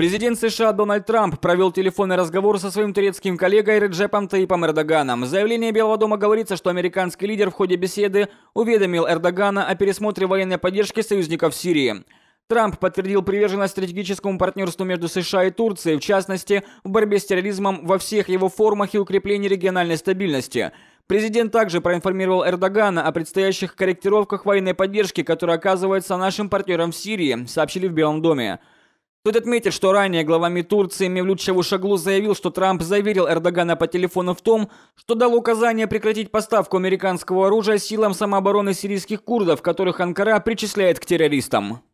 Президент США Дональд Трамп провел телефонный разговор со своим турецким коллегой Реджепом Таипом Эрдоганом. В заявлении Белого дома говорится, что американский лидер в ходе беседы уведомил Эрдогана о пересмотре военной поддержки союзников Сирии. Трамп подтвердил приверженность стратегическому партнерству между США и Турцией, в частности, в борьбе с терроризмом во всех его формах и укреплении региональной стабильности. Президент также проинформировал Эрдогана о предстоящих корректировках военной поддержки, которая оказывается нашим партнером в Сирии, сообщили в Белом доме. Тут отметить, что ранее главами Турции Мевлют Чавушаглу заявил, что Трамп заверил Эрдогана по телефону в том, что дал указание прекратить поставку американского оружия силам самообороны сирийских курдов, которых Анкара причисляет к террористам.